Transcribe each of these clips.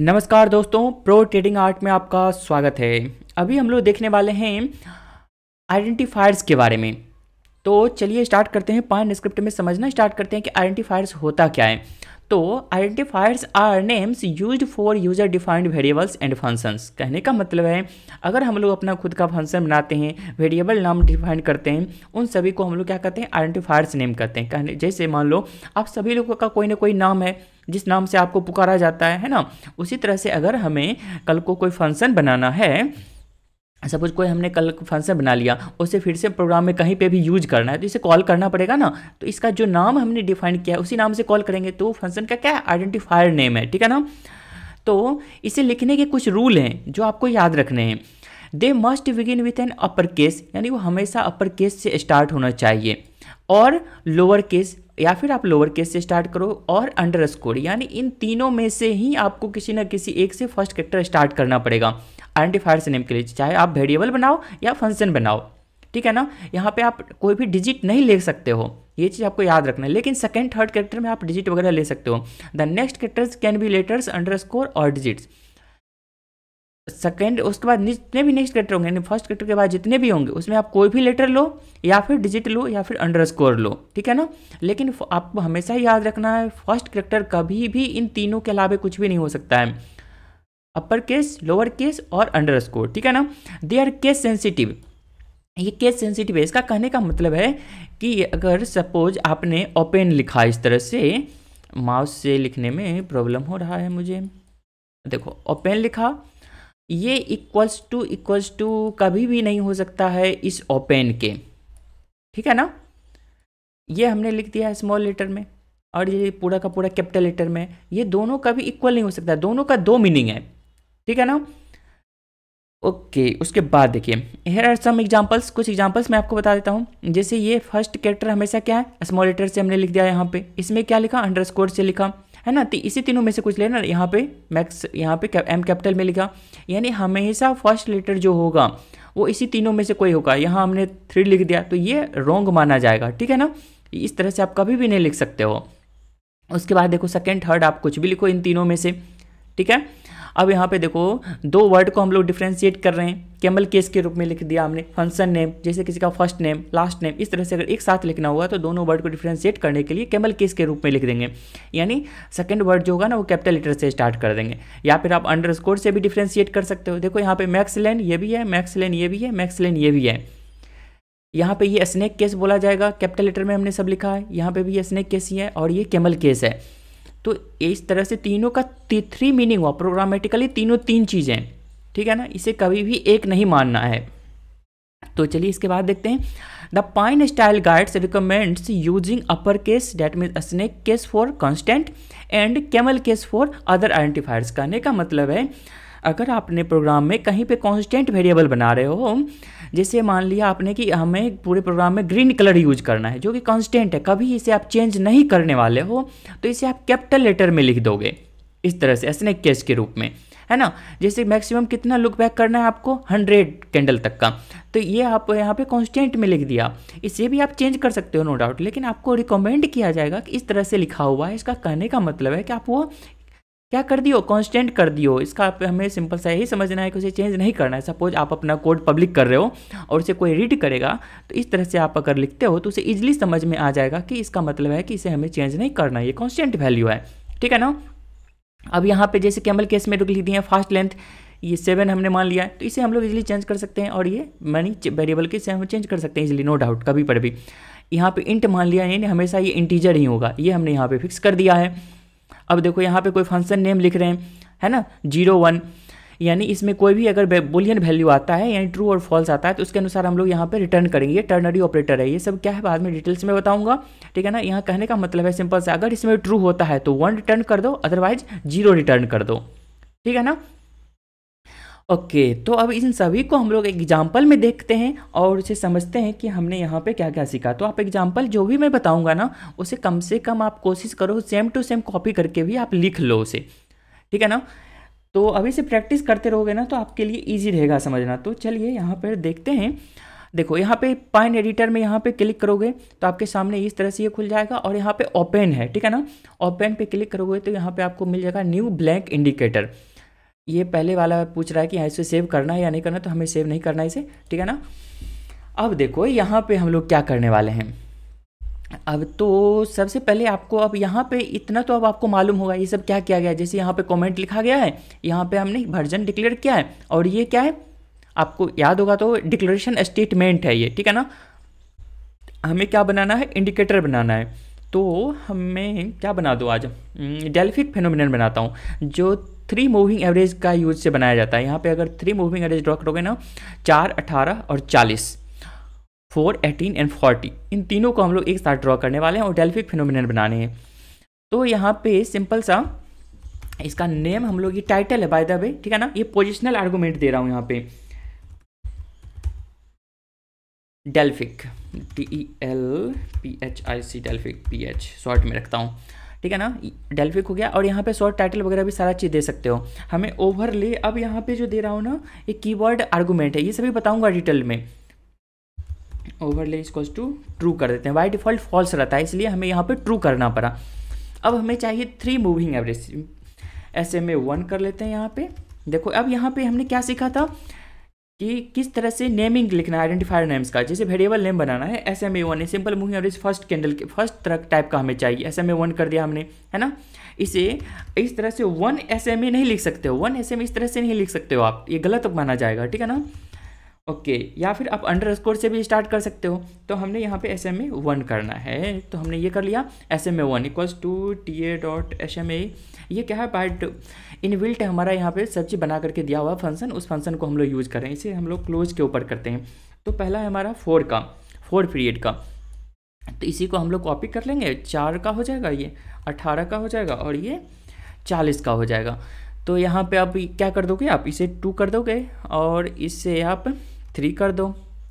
नमस्कार दोस्तों pro trading art में आपका स्वागत है अभी हम लोग देखने वाले हैं आइडेंटिफायर्स के बारे में तो चलिए स्टार्ट करते हैं पॉइंट स्क्रिप्ट में समझना स्टार्ट करते हैं कि आइडेंटिफायर्स होता क्या है तो identifiers are names use for user defined variables and functions कहने का मतलब है अगर हम लोग अपना खुद का फंक्शन बनाते हैं वेरिएबल नाम डिफाइन करते हैं उन सभी को हम लोग क्या कहते हैं आइडेंटिफायर्स नेम कहते हैं कहने जैसे मान लो आप सभी लोगों का कोई ना कोई नाम है जिस नाम से आपको पुकारा जाता है है ना उसी तरह से अगर हमें कल को कोई फंक्शन बनाना है सपोज कोई हमने कल फंक्शन बना लिया उसे फिर से प्रोग्राम में कहीं पे भी यूज करना है तो इसे कॉल करना पड़ेगा ना तो इसका जो नाम हमने डिफाइन किया है उसी नाम से कॉल करेंगे तो फंक्शन का क्या आइडेंटिफायर नेम है ठीक है ना तो इसे लिखने के कुछ रूल हैं जो आपको याद रखने हैं they must begin with an upper case यानी वो हमेशा अपर केस से स्टार्ट होना चाहिए और लोअर केस या फिर आप लोअर केस से स्टार्ट करो और अंडर स्कोर यानी इन तीनों में से ही आपको किसी ना किसी एक से फर्स्ट कैरेक्टर स्टार्ट करना पड़ेगा आइडेंटिफायर से नेम के लिए चाहे आप वेरिएबल बनाओ या फंक्शन बनाओ ठीक है ना यहाँ पे आप कोई भी डिजिट नहीं ले सकते हो ये चीज़ आपको याद रखना है लेकिन सेकेंड थर्ड कैरेक्टर में आप डिजिट वगैरह ले सकते हो the next characters can be letters underscore और डिजिट्स सेकेंड उसके बाद जितने भी नेक्स्ट लेटर होंगे यानी फर्स्ट लेटर के बाद जितने भी होंगे उसमें आप कोई भी लेटर लो या फिर डिजिट लो या फिर अंडरस्कोर लो ठीक है ना लेकिन आपको हमेशा याद रखना है फर्स्ट करेक्टर कभी भी इन तीनों के अलावा कुछ भी नहीं हो सकता है अपर केस लोअर केस और स्कोर ठीक है ना दे आर केस सेंसिटिव ये केस सेंसिटिव है इसका कहने का मतलब है कि अगर सपोज आपने ओपन लिखा इस तरह से माउस से लिखने में प्रॉब्लम हो रहा है मुझे देखो ओपन लिखा ये इक्वल्स टू इक्वल्स टू कभी भी नहीं हो सकता है इस ओपेन के ठीक है ना ये हमने लिख दिया है स्मॉल लेटर में और ये पूरा का पूरा कैपिटल लेटर में ये दोनों का भी इक्वल नहीं हो सकता दोनों का दो मीनिंग है ठीक है ना ओके okay, उसके बाद देखिए हेयर आर सम एग्जांपल्स कुछ एग्जांपल्स मैं आपको बता देता हूँ जैसे ये फर्स्ट कैरेक्टर हमेशा क्या है स्मॉल लेटर से हमने लिख दिया यहाँ पे इसमें क्या लिखा अंडरस्कोर से लिखा है ना तो इसी तीनों में से कुछ लेना यहाँ पे मैक्स यहाँ पे एम कैपिटल में लिखा यानी हमेशा फर्स्ट लेटर जो होगा वो इसी तीनों में से कोई होगा यहाँ हमने थ्री लिख दिया तो ये रॉन्ग माना जाएगा ठीक है ना इस तरह से आप कभी भी नहीं लिख सकते हो उसके बाद देखो सेकेंड थर्ड आप कुछ भी लिखो इन तीनों में से ठीक है अब यहाँ पे देखो दो वर्ड को हम लोग डिफ्रेंशिएट कर रहे हैं कैमल केस के रूप में लिख दिया हमने फंक्शन नेम जैसे किसी का फर्स्ट नेम लास्ट नेम इस तरह से अगर एक साथ लिखना होगा तो दोनों वर्ड को डिफ्रेंशिएट करने के लिए कैमल केस के रूप में लिख देंगे यानी सेकंड वर्ड जो होगा ना वो कैपिटल लेटर से स्टार्ट कर देंगे या फिर आप स्कोर से भी डिफ्रेंशिएट कर सकते हो देखो यहाँ पे मैक्स लेन ये भी है मैक्स लेन ये भी है मैक्स लेन ये भी है यहाँ पे ये स्नैक केस बोला जाएगा कैपिटल लेटर में हमने सब लिखा है यहाँ पे भी ये स्नैक केस ही है और ये कैमल केस है तो इस तरह से तीनों का थ्री मीनिंग हुआ प्रोग्रामेटिकली तीनों तीन चीज़ें ठीक है ना इसे कभी भी एक नहीं मानना है तो चलिए इसके बाद देखते हैं the Python style guides recommends using upper case that mean snake case for constant and camel case for other identifiers कहने का मतलब है अगर आपने प्रोग्राम में कहीं पे कॉन्स्टेंट वेरिएबल बना रहे हो जैसे मान लिया आपने कि हमें पूरे प्रोग्राम में ग्रीन कलर यूज करना है जो कि कॉन्स्टेंट है कभी इसे आप चेंज नहीं करने वाले हो तो इसे आप कैपिटल लेटर में लिख दोगे इस तरह से स्नेक केस के रूप में है ना जैसे मैक्सिमम कितना लुक बैक करना है आपको हंड्रेड कैंडल तक का तो ये आप यहाँ पे कॉन्स्टेंट में लिख दिया इसे भी आप चेंज कर सकते हो नो डाउट लेकिन आपको रिकमेंड किया जाएगा कि इस तरह से लिखा हुआ है इसका कहने का मतलब है कि आप वो क्या कर दियो कांस्टेंट कर दियो इसका हमें सिंपल सा यही समझना है कि उसे चेंज नहीं करना है सपोज आप अपना कोड पब्लिक कर रहे हो और उसे कोई रीड करेगा तो इस तरह से आप अगर लिखते हो तो उसे इजिली समझ में आ जाएगा कि इसका मतलब है कि इसे हमें चेंज नहीं करना है ये कॉन्स्टेंट वैल्यू है ठीक है ना अब यहाँ पे जैसे कैमल केस में रुक ली दिए फास्ट लेंथ ये सेवन हमने मान लिया तो इसे हम लोग इजिली चेंज कर सकते हैं और ये मनी वेरिएबल के से हम चेंज कर सकते हैं इजिली नो डाउट कभी पर भी यहाँ पे इंट मान लिया यानी हमेशा ये इंटीजर ही होगा ये हमने यहाँ पे फिक्स कर दिया है अब देखो यहाँ पे कोई फंक्शन नेम लिख रहे हैं है ना जीरो वन यानी इसमें कोई भी अगर बुलियन वैल्यू आता है यानी ट्रू और फॉल्स आता है तो उसके अनुसार हम लोग यहाँ पे रिटर्न करेंगे ये टर्नरी ऑपरेटर है ये सब क्या है बाद में डिटेल्स में बताऊंगा ठीक है ना यहाँ कहने का मतलब है सिंपल से अगर इसमें ट्रू होता है तो वन रिटर्न कर दो अदरवाइज जीरो रिटर्न कर दो ठीक है ना ओके तो अब इन सभी को हम लोग एग्जाम्पल में देखते हैं और उसे समझते हैं कि हमने यहाँ पे क्या क्या सीखा तो आप एग्जाम्पल जो भी मैं बताऊँगा ना उसे कम से कम आप कोशिश करो सेम टू सेम कॉपी करके भी आप लिख लो उसे ठीक है ना तो अभी से प्रैक्टिस करते रहोगे ना तो आपके लिए ईजी रहेगा समझना तो चलिए यहाँ पर देखते हैं देखो यहाँ पे पाइन एडिटर में यहाँ पे क्लिक करोगे तो आपके सामने इस तरह से ये खुल जाएगा और यहाँ पे ओपन है ठीक है ना ओपन पे क्लिक करोगे तो यहाँ पे आपको मिल जाएगा न्यू ब्लैंक इंडिकेटर ये पहले वाला पूछ रहा है कि हाँ, इसे सेव करना है या नहीं करना तो हमें सेव नहीं करना इसे ठीक है ना अब देखो यहाँ पे हम लोग क्या करने वाले हैं अब तो सबसे पहले आपको अब यहाँ पे इतना तो अब आपको मालूम होगा ये सब क्या किया गया है जैसे यहाँ पे कमेंट लिखा गया है यहाँ पे हमने वर्जन डिक्लेयर किया है और ये क्या है आपको याद होगा तो डिक्लेरेशन स्टेटमेंट है ये ठीक है ना हमें क्या बनाना है इंडिकेटर बनाना है तो हमें क्या बना दो आज डेल्फिक हम्म, फेनोमिनन बनाता हूँ जो थ्री मूविंग एवरेज का यूज से बनाया जाता है यहाँ पे अगर थ्री मूविंग एवरेज ड्रॉ करोगे ना चार अठारह और चालीस फोर एटीन एंड फोर्टी इन तीनों को हम लोग एक साथ ड्रॉ करने वाले हैं और डेल्फिक फिनोमिन बनाने हैं तो यहाँ पे सिंपल सा इसका नेम हम लोग ये टाइटल है बाय द वे ठीक है ना ये पोजिशनल आर्गूमेंट दे रहा हूँ यहाँ पे Delphic D E L P H I C Delphic P H short में रखता हूँ ठीक है ना डेल्फिक हो गया और यहाँ पे शॉर्ट टाइटल वगैरह भी सारा चीज़ दे सकते हो हमें ओवरले अब यहाँ पे जो दे रहा हूँ ना ये कीवर्ड आर्गूमेंट है ये सभी बताऊंगा डिटेल में ओवरले इजक्वल्स टू ट्रू कर देते हैं बाई डिफॉल्ट फॉल्स रहता है इसलिए हमें यहाँ पर ट्रू करना पड़ा अब हमें चाहिए three moving average S M A one कर लेते हैं यहाँ पे देखो अब यहाँ पे हमने क्या सीखा था कि किस तरह से नेमिंग लिखना है आइडेंटिफायर नेम्स का जैसे वेरिएबल नेम बनाना है S M A one simple moving average first candle के फर्स्ट तरह टाइप का हमें चाहिए एस एम ए वन कर दिया हमने है ना इसे इस तरह से वन एस एम ए नहीं लिख सकते हो वन एस एम ए इस तरह से नहीं लिख सकते हो आप ये गलत माना जाएगा ठीक है ना ओके okay, या फिर आप अंडर स्कोर से भी स्टार्ट कर सकते हो तो हमने यहाँ पे एस एम ए वन करना है तो हमने ये कर लिया S M A one equals to T A dot S M A ये क्या है बट इन विल्ट हमारा यहाँ पे चीज़ बना करके दिया हुआ फंक्शन उस फंक्शन को हम लोग यूज़ कर रहे हैं इसे हम लोग क्लोज के ऊपर करते हैं तो पहला है हमारा फोर का फोर पीरियड का तो इसी को हम लोग कॉपी कर लेंगे चार का हो जाएगा ये अट्ठारह का हो जाएगा और ये चालीस का हो जाएगा तो यहाँ पे आप क्या कर दोगे आप इसे टू कर दोगे और इससे आप थ्री कर दो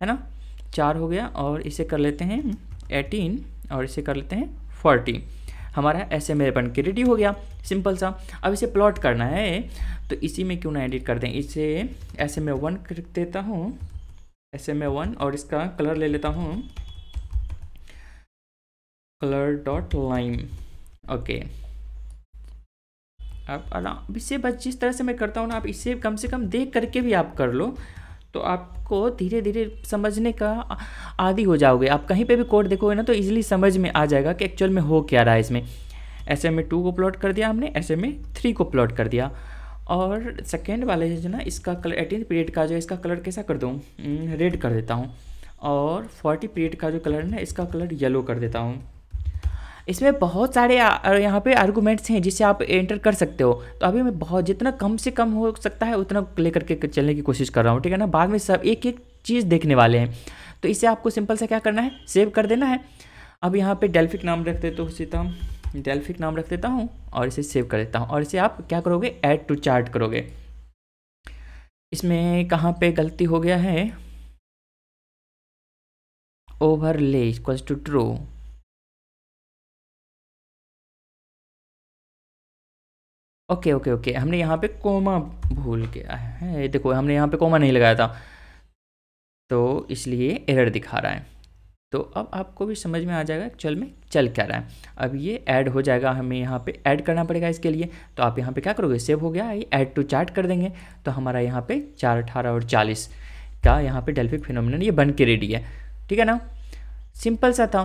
है ना चार हो गया और इसे कर लेते हैं एटीन और इसे कर लेते हैं फोर्टी हमारा ऐसे मेरे बन के रेडी हो गया सिंपल सा अब इसे प्लॉट करना है तो इसी में क्यों ना एडिट कर दें इसे ऐसे में वन कर देता हूँ ऐसे में वन और इसका कलर ले लेता हूँ कलर डॉट लाइम ओके अब अला इसे बस जिस तरह से मैं करता हूँ ना आप इसे कम से कम देख करके भी आप कर लो तो आपको धीरे धीरे समझने का आदि हो जाओगे आप कहीं पे भी कोड देखोगे ना तो इजीली समझ में आ जाएगा कि एक्चुअल में हो क्या रहा है इसमें एस एम ए टू को प्लॉट कर दिया हमने एस एम ए थ्री को प्लॉट कर दिया और सेकेंड वाले जो ना इसका कलर एटीन पीरियड का जो है इसका कलर कैसा कर दूँ रेड hmm, कर देता हूँ और फोर्टी पीरियड का जो कलर है ना इसका कलर येलो कर देता हूँ इसमें बहुत सारे यहाँ पे आर्गूमेंट्स हैं जिसे आप एंटर कर सकते हो तो अभी मैं बहुत जितना कम से कम हो सकता है उतना लेकर के चलने की कोशिश कर रहा हूँ ठीक है ना बाद में सब एक एक चीज़ देखने वाले हैं तो इसे आपको सिंपल से क्या करना है सेव कर देना है अब यहाँ पे डेल्फिक नाम रख देते हो सीता डेल्फिक नाम रख देता हूँ और इसे सेव कर देता हूँ और इसे आप क्या करोगे ऐड टू चार्ट करोगे इसमें कहाँ पे गलती हो गया है overlay equals to true okay okay okay हमने यहाँ पे कोमा भूल गया है देखो हमने यहाँ पे कोमा नहीं लगाया था तो इसलिए एरर दिखा रहा है तो अब आपको भी समझ में आ जाएगा चल में चल क्या रहा है अब ये ऐड हो जाएगा हमें यहाँ पे ऐड करना पड़ेगा इसके लिए तो आप यहाँ पे क्या करोगे सेव हो गया ये ऐड टू चार्ट कर देंगे तो हमारा यहाँ पे चार अठारह और चालीस का यहाँ पे डेल्फिक फिनोमिनन ये बन के रेडी है ठीक है ना सिंपल सा था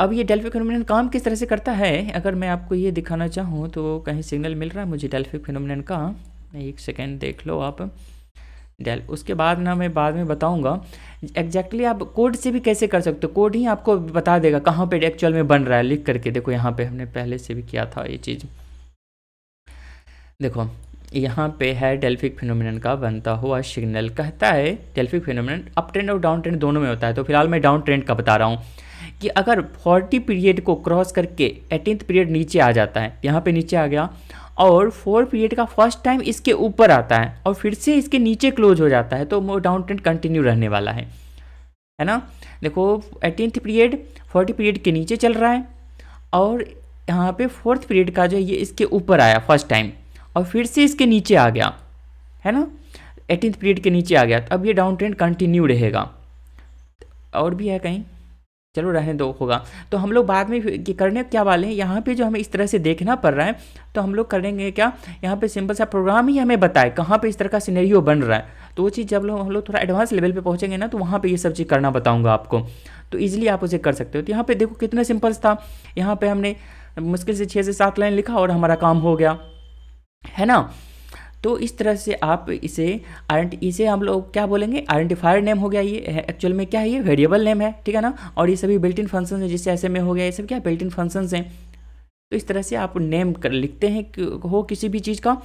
अब ये डेल्फिक फिनोमिनन काम किस तरह से करता है अगर मैं आपको ये दिखाना चाहूँ तो कहीं सिग्नल मिल रहा है मुझे डेल्फिक फिनोमिनन का एक सेकेंड देख लो आप डेल उसके बाद ना मैं बाद में बताऊंगा एग्जैक्टली आप कोड से भी कैसे कर सकते हो कोड ही आपको बता देगा कहाँ पे एक्चुअल में बन रहा है लिख करके देखो यहाँ पे हमने पहले से भी किया था ये चीज़ देखो यहाँ पे है डेल्फिक फिनोमिनन का बनता हुआ सिग्नल कहता है डेल्फिक फिनोमिनन अप ट्रेंड और डाउन ट्रेंड दोनों में होता है तो फिलहाल मैं डाउन ट्रेंड का बता रहा हूँ कि अगर फोर्टी पीरियड को क्रॉस करके एटीनथ पीरियड नीचे आ जाता है यहाँ पे नीचे आ गया और फोर पीरियड का फर्स्ट टाइम इसके ऊपर आता है और फिर से इसके नीचे क्लोज हो जाता है तो वो डाउन ट्रेंड कंटिन्यू रहने वाला है है ना देखो एटीनथ पीरियड फोर्टी पीरियड के नीचे चल रहा है और यहाँ पे फोर्थ पीरियड का जो है ये इसके ऊपर आया फर्स्ट टाइम और फिर से इसके नीचे आ गया है ना एटीनथ पीरियड के नीचे आ गया तो अब ये डाउन ट्रेंड कंटिन्यू रहेगा और भी है कहीं चलो रहने दो होगा तो हम लोग बाद में करने क्या वाले हैं यहाँ पे जो हमें इस तरह से देखना पड़ रहा है तो हम लोग करेंगे क्या यहाँ पे सिंपल सा प्रोग्राम ही हमें बताए कहाँ पे इस तरह का सिनेरियो बन रहा है तो वो चीज़ जब लोग हम लोग थोड़ा एडवांस लेवल पे पहुँचेंगे ना तो वहाँ पे ये सब चीज़ करना बताऊँगा आपको तो ईजिली आप उसे कर सकते हो तो यहाँ पर देखो कितना सिंपल था यहाँ पर हमने मुश्किल से छः से सात लाइन लिखा और हमारा काम हो गया है ना तो इस तरह से आप इसे आइडेंट इसे हम लोग क्या बोलेंगे आइडेंटिफायर नेम हो गया ये एक्चुअल में क्या है ये वेरिएबल नेम है ठीक है ना और ये सभी बिल्टिन फंक्शन है जिससे ऐसे में हो गया ये सब क्या बिल्टिन फंक्शन फंक्शंस हैं तो इस तरह से आप नेम कर लिखते हैं हो किसी भी चीज़ का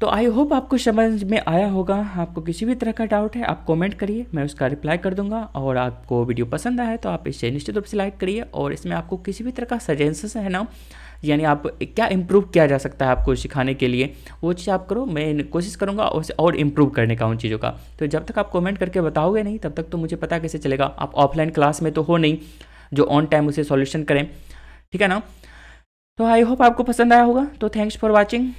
तो आई होप आपको समझ में आया होगा आपको किसी भी तरह का डाउट है आप कमेंट करिए मैं उसका रिप्लाई कर दूंगा और आपको वीडियो पसंद आया तो आप इसे निश्चित रूप से लाइक करिए और इसमें आपको किसी भी तरह का सजेशन है ना यानी आप क्या इम्प्रूव किया जा सकता है आपको सिखाने के लिए वो चीज़ आप करो मैं कोशिश करूँगा उसे और इम्प्रूव करने का उन चीज़ों का तो जब तक आप कॉमेंट करके बताओगे नहीं तब तक तो मुझे पता कैसे चलेगा आप ऑफलाइन क्लास में तो हो नहीं जो ऑन टाइम उसे सॉल्यूशन करें ठीक है ना तो आई होप आपको पसंद आया होगा तो थैंक्स फॉर वॉचिंग